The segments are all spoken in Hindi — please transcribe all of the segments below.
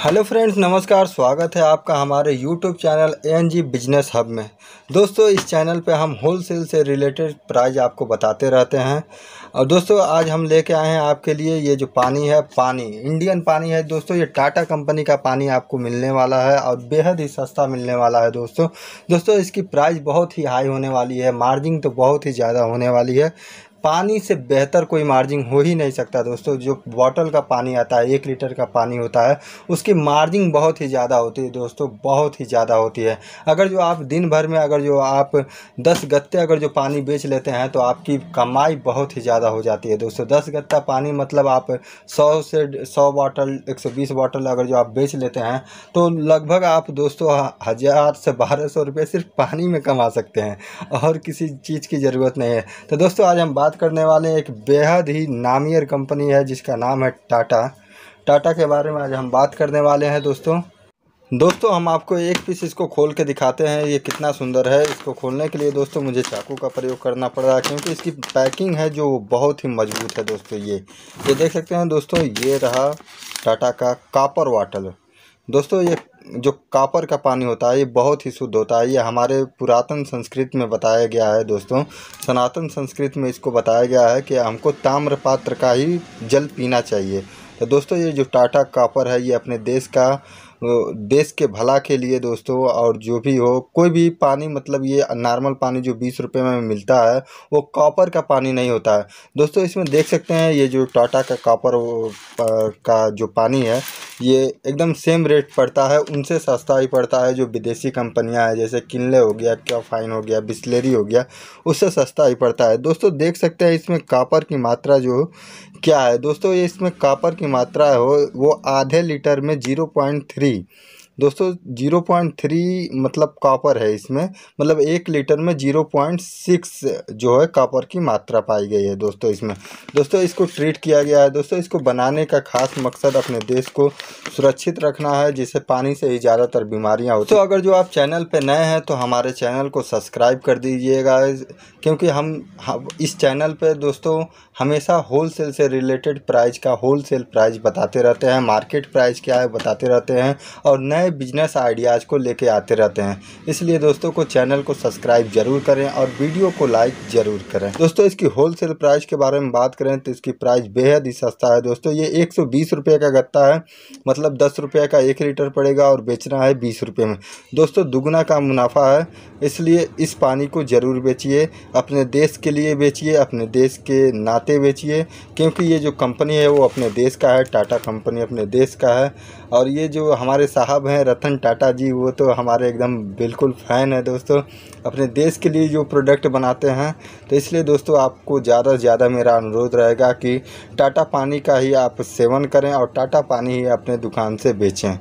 हेलो फ्रेंड्स नमस्कार स्वागत है आपका हमारे YouTube channel ANG business hub में दोस्तों इस चैनल पे हम होलसेल से रिलेटेड प्राइस आपको बताते रहते हैं और दोस्तों आज हम लेके आए हैं आपके लिए ये जो पानी है पानी इंडियन पानी है दोस्तों ये टाटा कंपनी का पानी आपको मिलने वाला है और बेहद ही सस्ता मिलने वाला है दोस्तों दोस्तों इसकी प्राइस बहुत ही हाई होने वाली है मार्जिन तो बहुत ही ज़्यादा होने वाली है पानी से बेहतर कोई मार्जिन हो ही नहीं सकता दोस्तों जो बॉटल का पानी आता है एक लीटर का पानी होता है उसकी मार्जिन बहुत ही ज़्यादा होती है दोस्तों बहुत ही ज़्यादा होती है अगर जो आप दिन भर में अगर जो आप दस गत्ते अगर जो पानी बेच लेते हैं तो आपकी कमाई बहुत ही ज़्यादा हो जाती है दोस्तों दस गत्ता पानी मतलब आप सौ से सौ बॉटल एक सौ बीस बॉटल अगर जो आप बेच लेते हैं तो लगभग आप दोस्तों हज़ार से बारह सौ रुपये सिर्फ पानी में कमा सकते हैं और किसी चीज़ की ज़रूरत नहीं है तो दोस्तों आज हम बात करने वाले एक बेहद ही नामियर कंपनी है जिसका नाम है टाटा टाटा के बारे में आज हम बात करने वाले हैं दोस्तों दोस्तों हम आपको एक पीस इसको खोल के दिखाते हैं ये कितना सुंदर है इसको खोलने के लिए दोस्तों मुझे चाकू का प्रयोग करना पड़ रहा है क्योंकि इसकी पैकिंग है जो बहुत ही मजबूत है दोस्तों ये ये देख सकते हैं दोस्तों ये रहा टाटा का कापर वाटल दोस्तों ये जो कापर का पानी होता है ये बहुत ही शुद्ध होता है ये हमारे पुरातन संस्कृत में बताया गया है दोस्तों सनातन संस्कृत में इसको बताया गया है कि हमको ताम्र पात्र का ही जल पीना चाहिए तो दोस्तों ये जो टाटा कापर है ये अपने देश का देश के भला के लिए दोस्तों और जो भी हो कोई भी पानी मतलब ये नॉर्मल पानी जो बीस रुपए में मिलता है वो कॉपर का पानी नहीं होता है दोस्तों इसमें देख सकते हैं ये जो टाटा का कॉपर का जो पानी है ये एकदम सेम रेट पड़ता है उनसे सस्ता ही पड़ता है जो विदेशी कंपनियां हैं जैसे किनले हो गया क्या फाइन हो गया बिस्लेरी हो गया उससे सस्ता ही पड़ता है दोस्तों देख सकते हैं इसमें कापर की मात्रा जो क्या है दोस्तों ये इसमें कापर की मात्रा हो वो आधे लीटर में ज़ीरो पॉइंट थ्री दोस्तों जीरो पॉइंट थ्री मतलब कॉपर है इसमें मतलब एक लीटर में जीरो पॉइंट सिक्स जो है कॉपर की मात्रा पाई गई है दोस्तों इसमें दोस्तों इसको ट्रीट किया गया है दोस्तों इसको बनाने का खास मकसद अपने देश को सुरक्षित रखना है जिससे पानी से ही ज़्यादातर बीमारियाँ होती तो अगर जो आप चैनल पर नए हैं तो हमारे चैनल को सब्सक्राइब कर दीजिएगा क्योंकि हम इस चैनल पर दोस्तों हमेशा होल से रिलेटेड प्राइज का होल प्राइस बताते रहते हैं मार्केट प्राइस क्या है बताते रहते हैं और नए नए बिजनेस आइडियाज़ को लेके आते रहते हैं इसलिए दोस्तों को चैनल को सब्सक्राइब जरूर करें और वीडियो को लाइक जरूर करें दोस्तों इसकी होलसेल प्राइस के बारे में बात करें तो इसकी प्राइस बेहद ही सस्ता है दोस्तों ये एक सौ का गत्ता है मतलब दस रुपये का एक लीटर पड़ेगा और बेचना है बीस रुपये में दोस्तों दुगुना का मुनाफा है इसलिए इस पानी को ज़रूर बेचिए अपने देश के लिए बेचिए अपने देश के नाते बेचिए क्योंकि ये जो कंपनी है वो अपने देश का है टाटा कंपनी अपने देश का है और ये जो हमारे साहब हैं हैं रतन टाटा जी वो तो हमारे एकदम बिल्कुल फ़ैन है दोस्तों अपने देश के लिए जो प्रोडक्ट बनाते हैं तो इसलिए दोस्तों आपको ज़्यादा से ज़्यादा मेरा अनुरोध रहेगा कि टाटा पानी का ही आप सेवन करें और टाटा पानी ही अपने दुकान से बेचें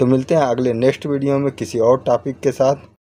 तो मिलते हैं अगले नेक्स्ट वीडियो में किसी और टॉपिक के साथ